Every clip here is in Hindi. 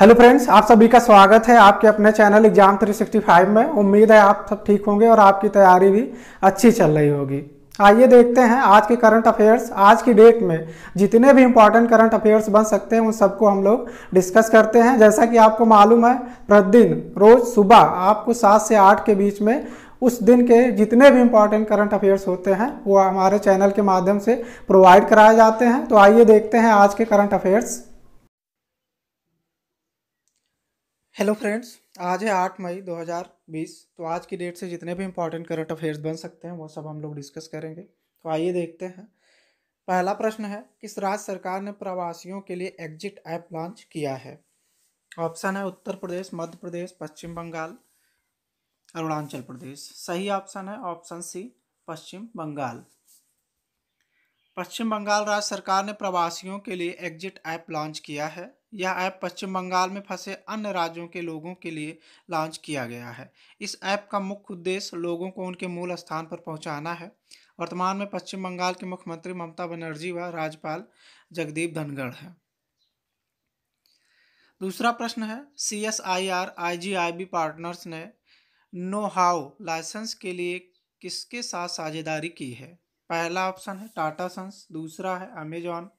हेलो फ्रेंड्स आप सभी का स्वागत है आपके अपने चैनल एग्जाम 365 में उम्मीद है आप सब ठीक होंगे और आपकी तैयारी भी अच्छी चल रही होगी आइए देखते हैं आज के करंट अफेयर्स आज की डेट में जितने भी इंपॉर्टेंट करंट अफेयर्स बन सकते हैं उन सबको हम लोग डिस्कस करते हैं जैसा कि आपको मालूम है प्रतिदिन रोज सुबह आपको सात से आठ के बीच में उस दिन के जितने भी इंपॉर्टेंट करंट अफेयर्स होते हैं वो हमारे चैनल के माध्यम से प्रोवाइड कराए जाते हैं तो आइए देखते हैं आज के करंट अफेयर्स हेलो फ्रेंड्स आज है आठ मई 2020 तो आज की डेट से जितने भी इम्पोर्टेंट करंट अफेयर्स बन सकते हैं वो सब हम लोग डिस्कस करेंगे तो आइए देखते हैं पहला प्रश्न है किस राज्य सरकार ने प्रवासियों के लिए एग्जिट ऐप लॉन्च किया है ऑप्शन है उत्तर प्रदेश मध्य प्रदेश पश्चिम बंगाल अरुणाचल प्रदेश सही ऑप्शन है ऑप्शन सी पश्चिम बंगाल पश्चिम बंगाल राज्य सरकार ने प्रवासियों के लिए एग्जिट ऐप लॉन्च किया है यह ऐप पश्चिम बंगाल में फंसे अन्य राज्यों के लोगों के लिए लॉन्च किया गया है इस ऐप का मुख्य उद्देश्य लोगों को उनके मूल स्थान पर पहुंचाना है वर्तमान में पश्चिम बंगाल के मुख्यमंत्री ममता बनर्जी व राज्यपाल जगदीप धनगढ़ हैं दूसरा प्रश्न है C S I R I G I B partners ने नो हाउ लाइसेंस के लिए किसके साथ साझेदारी की है पहला ऑप्शन है टाटा सन्स दूसरा है अमेजॉन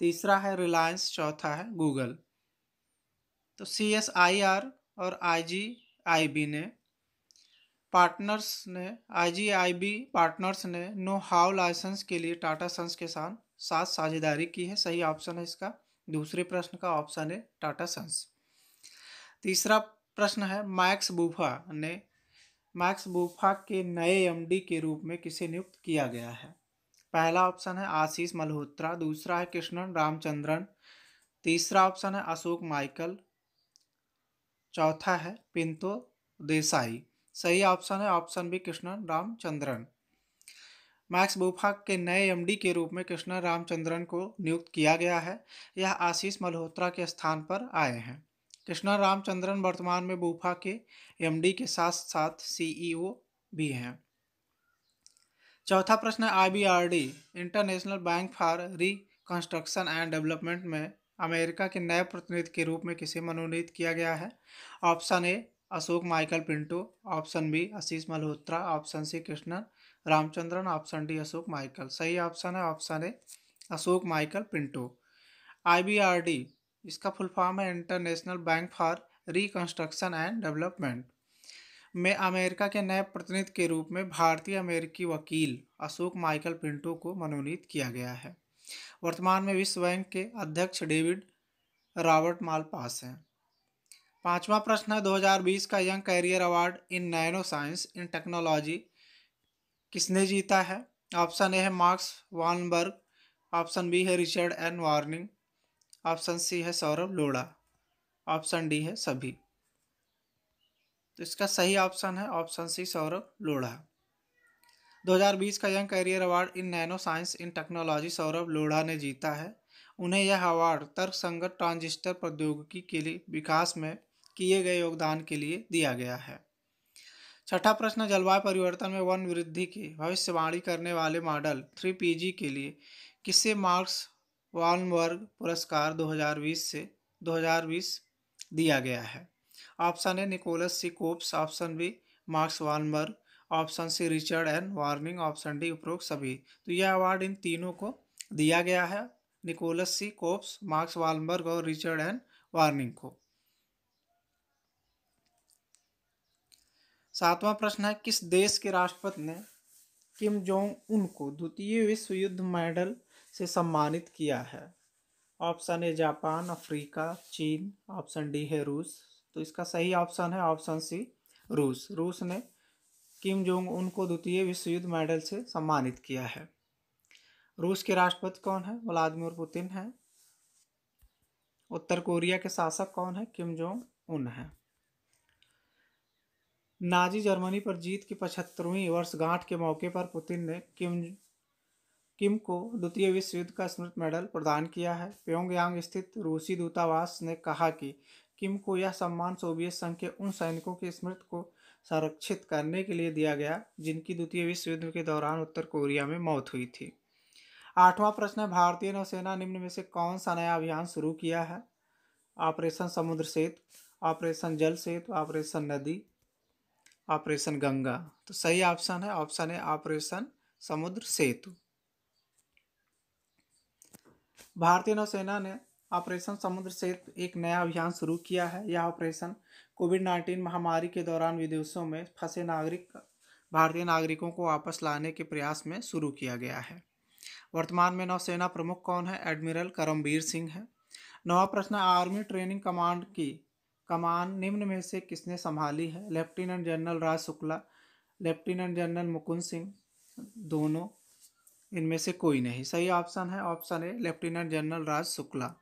तीसरा है रिलायंस चौथा है गूगल तो सी एस आई आर और आई जी आई बी ने पार्टनर्स ने I G I B partners ने नो हाउ लाइसेंस के लिए टाटा सन्स के साथ साथ साझेदारी की है सही ऑप्शन है इसका दूसरे प्रश्न का ऑप्शन है टाटा सन्स तीसरा प्रश्न है मैक्स बूफा ने मैक्स बूफा के नए एमडी के रूप में किसे नियुक्त किया गया है पहला ऑप्शन है आशीष मल्होत्रा दूसरा है कृष्णन रामचंद्रन तीसरा ऑप्शन है अशोक माइकल चौथा है पिंतो देसाई सही ऑप्शन है option B Krishnan Ramachandran Max Bupa के नए एमडी के रूप में कृष्णन रामचंद्रन को नियुक्त किया गया है यह आशीष मल्होत्रा के स्थान पर आए हैं कृष्णा रामचंद्रन वर्तमान में बूफा के एमडी के साथ साथ सीईओ e भी हैं चौथा प्रश्न है IBRD international bank for reconstruction and development में अमेरिका के नए प्रतिनिधि के रूप में किसे मनोनीत किया गया है option A Ashok Michael Pinto option B Ashish Malhotra option C Krishnan Ramachandran option D Ashok Michael सही ऑप्शन है option A Ashok Michael Pinto IBRD इसका फुल फॉर्म है international bank for reconstruction and development में अमेरिका के नए प्रतिनिधि के रूप में भारतीय अमेरिकी वकील अशोक माइकल पिंटो को मनोनीत किया गया है वर्तमान में विश्व बैंक के अध्यक्ष डेविड रॉबर्ट मालपास हैं पांचवा प्रश्न है 2020 का young career award in nano science in technology किसने जीता है ऑप्शन ए है मार्क्स वानबर्ग ऑप्शन बी है Richard N Warning option C है सौरभ लोड़ा ऑप्शन डी है सभी तो इसका सही ऑप्शन है ऑप्शन सी सौरभ लोढ़ा 2020 का young career award in nano science in technology Saurabh Lodha ने जीता है उन्हें यह अवार्ड तर्कसंगत ट्रांजिस्टर प्रौद्योगिकी के लिए विकास में किए गए योगदान के लिए दिया गया है छठा प्रश्न जलवायु परिवर्तन में वन वृद्धि की भविष्यवाणी करने वाले मॉडल थ्री पी के लिए किसे मार्क्स वानबर्ग पुरस्कार 2020 से 2020 दिया गया है option A Nicholas C Kopps option B Marx Wanberg option C Richard and Warning option D उपरोक्त सभी तो यह अवार्ड इन तीनों को दिया गया है Nicholas C Kopps Marx Walberg और रिचर्ड एंड वार्निंग को सातवां प्रश्न है किस देश के राष्ट्रपति ने किम जोंग उन को द्वितीय विश्व युद्ध मेडल से सम्मानित किया है ऑप्शन ए जापान अफ्रीका चीन ऑप्शन डी है रूस तो इसका सही ऑप्शन है ऑप्शन सी रूस रूस ने किम जोंग उनको द्वितीय विश्व युद्ध मेडल से सम्मानित किया है रूस के राष्ट्रपति कौन है व्लादिमिर पुतिन है उत्तर कोरिया के शासक कौन है किम जोंग उन है नाजी जर्मनी पर जीत की पचहत्तरवीं वर्षगांठ के मौके पर पुतिन ने किम किम को द्वितीय विश्व युद्ध का स्मृति मेडल प्रदान किया है प्योंगयांग स्थित रूसी दूतावास ने कहा कि किम को यह सम्मान सोवियत संघ के उन सैनिकों की स्मृति को संरक्षित करने के लिए दिया गया जिनकी द्वितीय विश्व युद्ध के दौरान उत्तर कोरिया में मौत हुई थी आठवां प्रश्न है भारतीय नौसेना निम्न में से कौन सा नया अभियान शुरू किया है ऑपरेशन समुद्र Setu operation Jal Setu operation Nadi operation Ganga तो सही ऑप्शन है ऑप्शन है ऑपरेशन समुद्र सेतु भारतीय नौसेना ने ऑपरेशन समुद्र सेतु एक नया अभियान शुरू किया है यह ऑपरेशन कोविड नाइन्टीन महामारी के दौरान विदेशों में फंसे नागरिक भारतीय नागरिकों को वापस लाने के प्रयास में शुरू किया गया है वर्तमान में नौसेना प्रमुख कौन है एडमिरल करमबीर सिंह है नवा प्रश्न आर्मी ट्रेनिंग कमांड की कमान निम्न में से किसने संभाली है lieutenant general Raj Shukla lieutenant general Mukund Singh दोनों इनमें से कोई नहीं सही ऑप्शन है option A lieutenant general Raj Shukla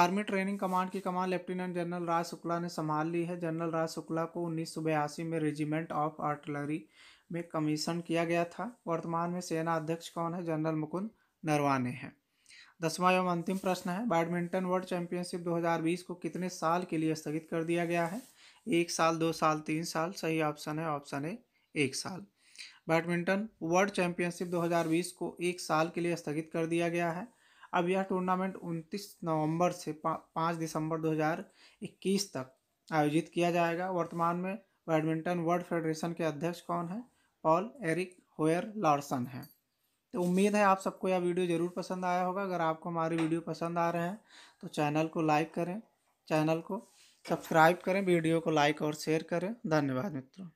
army training command की कमान लेफ्टिनेंट जनरल राज शुक्ला ने संभाल ली है जनरल राज शुक्ला को उन्नीस में रेजिमेंट ऑफ आर्टिलरी में कमीशन किया गया था वर्तमान में सेना अध्यक्ष कौन है जनरल मुकुंद नरवाने हैं दसवां एवं अंतिम प्रश्न है बैडमिंटन वर्ल्ड चैंपियनशिप 2020 को कितने साल के लिए स्थगित कर दिया गया है एक साल दो साल तीन साल सही ऑप्शन है ऑप्शन ए एक साल बैडमिंटन वर्ल्ड चैंपियनशिप 2020 को एक साल के लिए स्थगित कर दिया गया है अब यह टूर्नामेंट 29 नवंबर से पाँच दिसंबर 2021 तक आयोजित किया जाएगा वर्तमान में बैडमिंटन वर्ल्ड फेडरेशन के अध्यक्ष कौन है पॉल एरिक होयर लॉर्सन है तो उम्मीद है आप सबको यह वीडियो ज़रूर पसंद आया होगा अगर आपको हमारी वीडियो पसंद आ रहे हैं तो चैनल को लाइक करें चैनल को सब्सक्राइब करें वीडियो को लाइक और शेयर करें धन्यवाद मित्रों